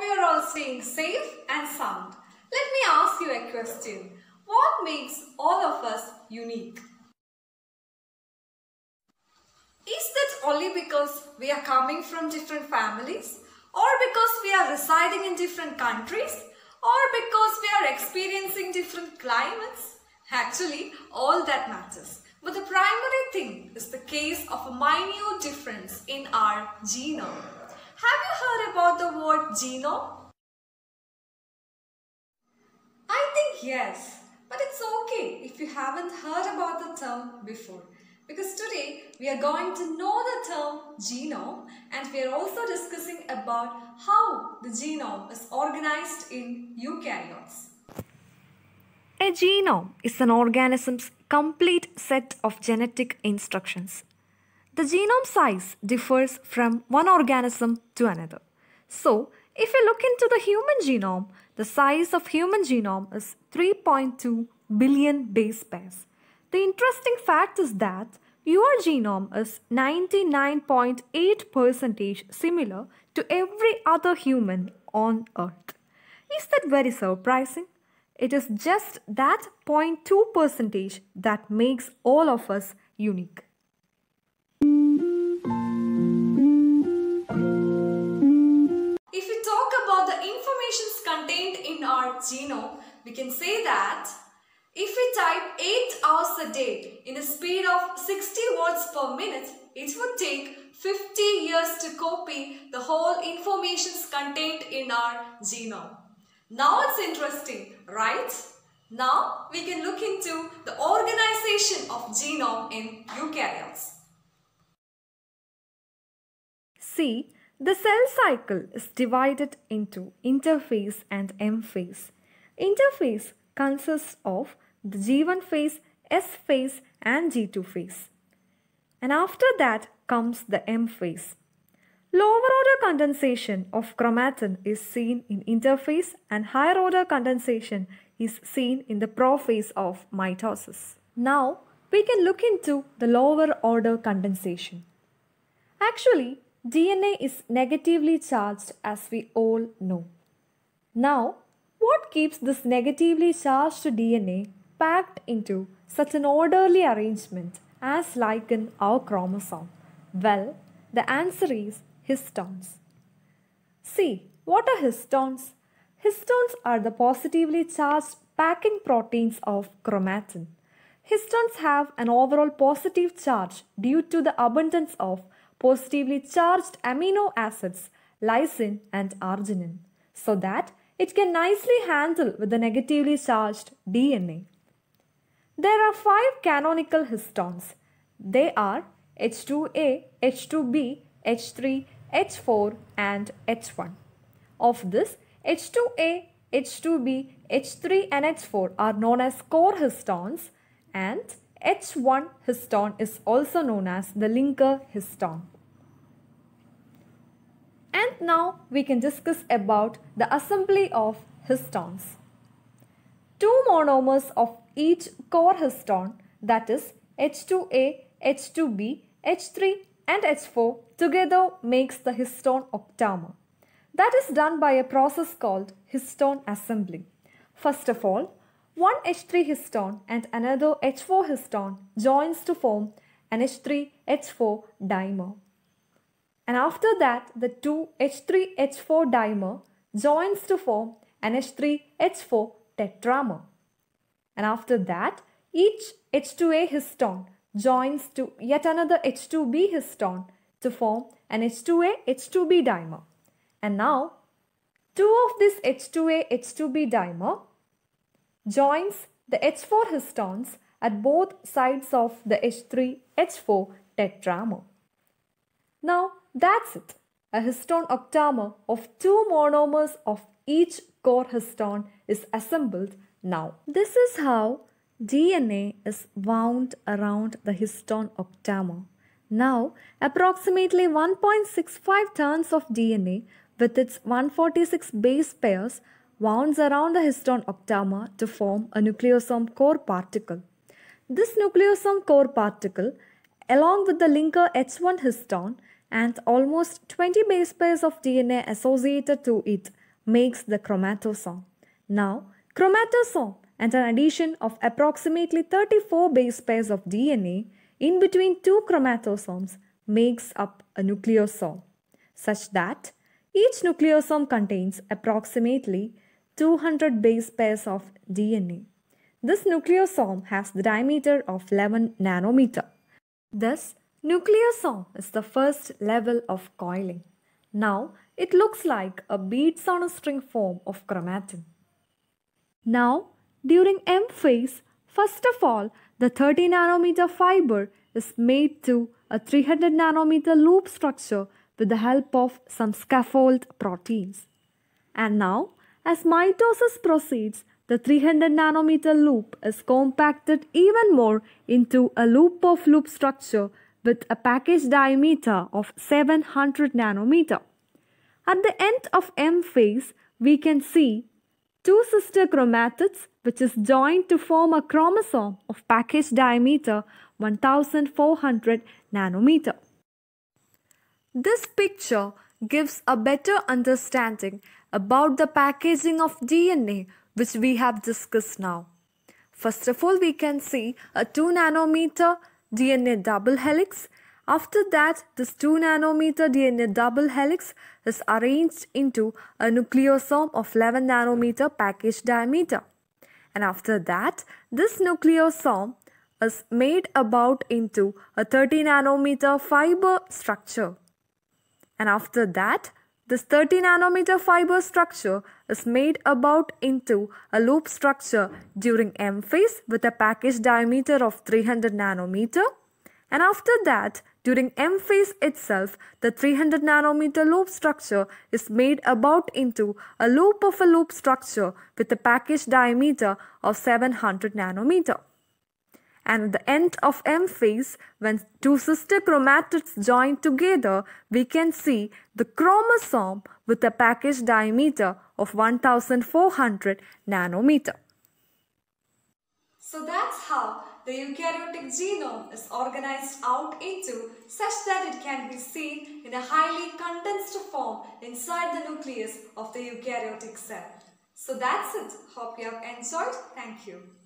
Hope you're all staying safe and sound. Let me ask you a question. What makes all of us unique? Is that only because we are coming from different families? Or because we are residing in different countries? Or because we are experiencing different climates? Actually, all that matters. But the primary thing is the case of a minute difference in our genome. Have you heard about the word genome? I think yes, but it's okay if you haven't heard about the term before because today we are going to know the term genome and we are also discussing about how the genome is organized in eukaryotes. A genome is an organism's complete set of genetic instructions the genome size differs from one organism to another. So, if we look into the human genome, the size of human genome is 3.2 billion base pairs. The interesting fact is that your genome is 99.8% similar to every other human on earth. Is that very surprising? It is just that 0.2% that makes all of us unique. combinations contained in our genome, we can say that if we type 8 hours a day in a speed of 60 words per minute, it would take 50 years to copy the whole informations contained in our genome. Now it's interesting, right? Now we can look into the organization of genome in eukaryotes. See the cell cycle is divided into interphase and M phase. Interphase consists of the G1 phase, S phase and G2 phase. And after that comes the M phase. Lower order condensation of chromatin is seen in interphase and higher order condensation is seen in the prophase of mitosis. Now we can look into the lower order condensation. Actually, DNA is negatively charged as we all know. Now, what keeps this negatively charged DNA packed into such an orderly arrangement as like in our chromosome? Well, the answer is histones. See, what are histones? Histones are the positively charged packing proteins of chromatin. Histones have an overall positive charge due to the abundance of positively charged amino acids lysine and arginine so that it can nicely handle with the negatively charged DNA. There are five canonical histones. They are H2A, H2B, H3, H4 and H1. Of this, H2A, H2B, H3 and H4 are known as core histones and H1 histone is also known as the linker histone. And now we can discuss about the assembly of histones. Two monomers of each core histone that is H2A, H2B, H3 and H4 together makes the histone octamer. That is done by a process called histone assembly. First of all, one H3 histone and another H4 histone joins to form an H3H4 dimer. And after that, the two H3H4 dimer joins to form an H3H4 tetramer. And after that, each H2A histone joins to yet another H2B histone to form an H2A H2B dimer. And now, two of this H2A H2B dimer joins the H4 histones at both sides of the H3-H4 tetramer. Now that's it, a histone octamer of two monomers of each core histone is assembled now. This is how DNA is wound around the histone octamer. Now, approximately 1.65 turns of DNA with its 146 base pairs wounds around the histone octama to form a nucleosome core particle. This nucleosome core particle, along with the linker H1 histone and almost 20 base pairs of DNA associated to it, makes the chromatosome. Now, chromatosome and an addition of approximately 34 base pairs of DNA in between two chromatosomes makes up a nucleosome, such that each nucleosome contains approximately 200 base pairs of DNA. This nucleosome has the diameter of 11 nanometer. Thus, nucleosome is the first level of coiling. Now it looks like a beads on a string form of chromatin. Now during M phase, first of all the 30 nanometer fiber is made to a 300 nanometer loop structure with the help of some scaffold proteins. And now as mitosis proceeds, the 300 nanometer loop is compacted even more into a loop of loop structure with a package diameter of 700 nanometer. At the end of M phase, we can see two sister chromatids which is joined to form a chromosome of package diameter 1400 nanometer. This picture gives a better understanding about the packaging of DNA which we have discussed now. First of all, we can see a 2 nanometer DNA double helix. After that, this 2 nanometer DNA double helix is arranged into a nucleosome of 11 nanometer package diameter. And after that, this nucleosome is made about into a 30 nanometer fiber structure. And after that, this 30 nanometer fiber structure is made about into a loop structure during M phase with a package diameter of 300 nanometer. And after that, during M phase itself, the 300 nanometer loop structure is made about into a loop of a loop structure with a package diameter of 700 nanometer and the end of M phase, when two sister chromatids join together, we can see the chromosome with a package diameter of 1400 nanometer. So that's how the eukaryotic genome is organized out into such that it can be seen in a highly condensed form inside the nucleus of the eukaryotic cell. So that's it. Hope you have enjoyed. Thank you.